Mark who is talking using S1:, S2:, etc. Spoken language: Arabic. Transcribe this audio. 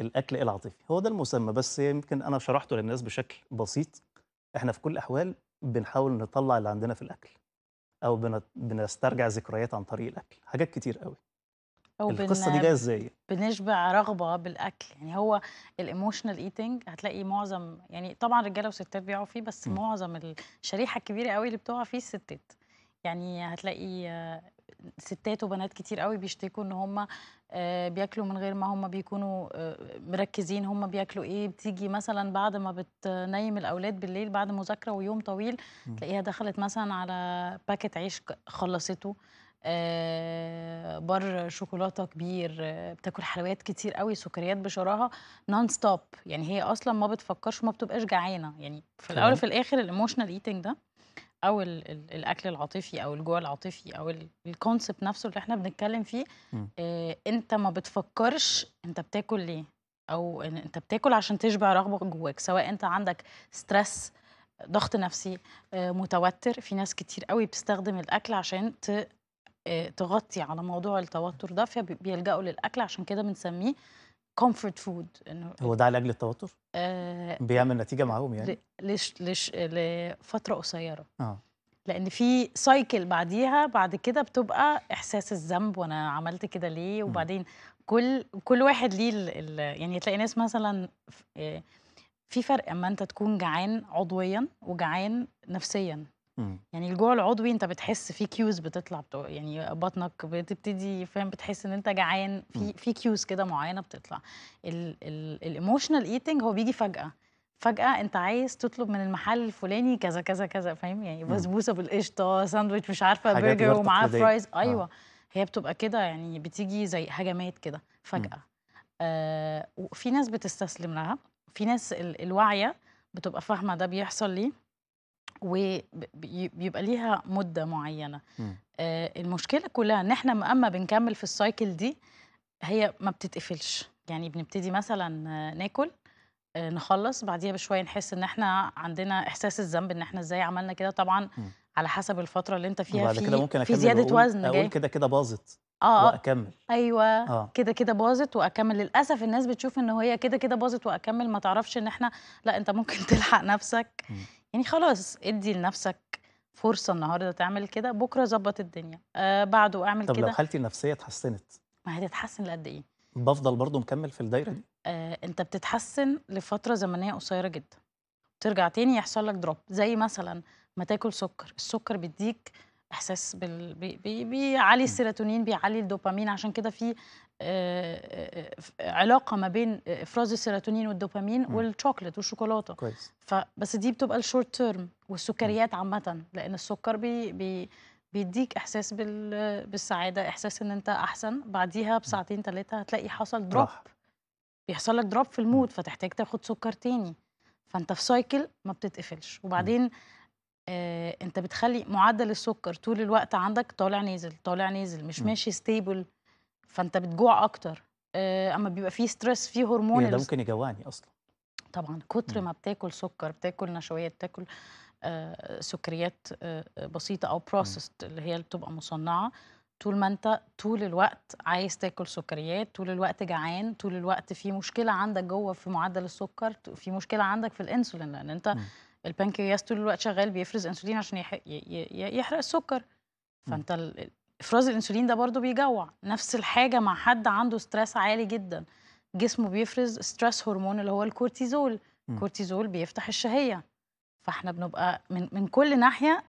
S1: الاكل العاطفي هو ده المسمى بس يمكن انا شرحته للناس بشكل بسيط احنا في كل الاحوال بنحاول نطلع اللي عندنا في الاكل او بنسترجع ذكريات عن طريق الاكل حاجات كتير قوي
S2: أو القصه دي جايه ازاي
S1: بنشبع رغبه بالاكل يعني هو الايموشنال ايتينج هتلاقي معظم يعني طبعا رجاله وستات بيقعوا فيه بس م. معظم الشريحه الكبيره قوي اللي بتقع فيه الستات يعني هتلاقي آه، ستات وبنات كتير قوي بيشتكوا ان هم آه، بياكلوا من غير ما هم بيكونوا آه، مركزين هم بياكلوا ايه بتيجي مثلا بعد ما بتنيم الاولاد بالليل بعد مذاكره ويوم طويل تلاقيها دخلت مثلا على باكت عيش خلصته بر شوكولاته كبير بتاكل حلويات كتير قوي سكريات بشراهه نون ستوب يعني هي اصلا ما بتفكرش وما بتبقاش جعانه يعني في الاول وفي الاخر الايموشنال ايتنج ده او الـ الـ الاكل العاطفي او الجوع العاطفي او الكونسبت نفسه اللي احنا بنتكلم فيه إيه انت ما بتفكرش انت بتاكل ليه او انت بتاكل عشان تشبع رغبه جواك سواء انت عندك ستريس ضغط نفسي آه، متوتر في ناس كتير قوي بتستخدم الاكل عشان آه، تغطي على موضوع التوتر ده فبيلجأوا للاكل عشان كده بنسميه كومفورت فود انه هو ده علاج للتوتر؟ آه بيعمل نتيجه معاهم يعني؟ ليش ليش لفتره قصيره اه لان في سايكل بعديها بعد كده بتبقى احساس الذنب وانا عملت كده ليه وبعدين كل كل واحد ليه الـ الـ يعني تلاقي ناس مثلا آه، في فرق اما انت تكون جعان عضويا وجعان نفسيا يعني الجوع العضوي انت بتحس في كيوز بتطلع بتو... يعني بطنك بتبتدي فاهم بتحس ان انت جعان في في كيوز كده معينه بتطلع الايموشنال ايتنج هو بيجي فجاه فجاه انت عايز تطلب من المحل الفلاني كذا كذا كذا فاهم يعني بسبوسه بالقشطه ساندويتش مش عارفه برجر ومعاه فرايز آه. ايوه آه. هي بتبقى كده يعني بتيجي زي هجمات كده فجاه آه وفي ناس بتستسلم لها في ناس الواعيه بتبقى فاهمه ده بيحصل ليه وبيبقى ليها مده معينه آه المشكله كلها ان احنا اما بنكمل في السايكل دي هي ما بتتقفلش يعني بنبتدي مثلا ناكل آه نخلص بعديها بشويه نحس ان احنا عندنا احساس الذنب ان احنا ازاي عملنا كده طبعا م. على حسب الفتره اللي انت فيها في, ممكن في زياده وقول وزن اقول كده كده باظت آه،, اه واكمل ايوه آه. كده كده باظت واكمل للاسف الناس بتشوف ان هي كده كده باظت واكمل ما تعرفش ان احنا لا انت ممكن تلحق نفسك م. يعني خلاص ادي لنفسك فرصة النهاردة تعمل كده بكرة ظبط الدنيا آه بعده اعمل كده طب لو حالتي النفسية اتحسنت ما هتتحسن لقد ايه؟ بفضل برضو مكمل في الدايرة دي؟ آه انت بتتحسن لفترة زمنية قصيرة جدا ترجع تاني يحصل لك دروب زي مثلا ما تاكل سكر السكر بيديك احساس بال... بي... بي... بيعلي السيروتونين بيعلي الدوبامين عشان كده في آه، آه، آه، علاقه ما بين افراز السيروتونين والدوبامين والشوكليت والشوكولاته كويس فبس دي بتبقى الشورت تيرم والسكريات عامه لان السكر بي... بي... بيديك احساس بال... بالسعاده احساس ان انت احسن بعديها بساعتين ثلاثه هتلاقي حصل دروب بيحصل لك دروب في المود فتحتاج تاخد سكر تاني فانت في سايكل ما بتتقفلش وبعدين آه انت بتخلي معدل السكر طول الوقت عندك طالع نازل طالع نازل مش م. ماشي ستيبل فانت بتجوع اكتر آه اما بيبقى فيه ستريس فيه هرمون ايه ده ممكن يجوعني اصلا طبعا كتر ما بتاكل سكر بتاكل نشويات بتاكل آه سكريات آه بسيطه او بروسست اللي هي اللي بتبقى مصنعه طول ما انت طول الوقت عايز تاكل سكريات طول الوقت جعان طول الوقت في مشكله عندك جوه في معدل السكر في مشكله عندك في الانسولين لان انت م. البنكرياس طول الوقت شغال بيفرز انسولين عشان يحرق, السكر فانت افراز الانسولين ده برضو بيجوع نفس الحاجه مع حد عنده ستريس عالي جدا جسمه بيفرز ستريس هرمون اللي هو الكورتيزول الكورتيزول بيفتح الشهيه فاحنا بنبقى من من كل ناحيه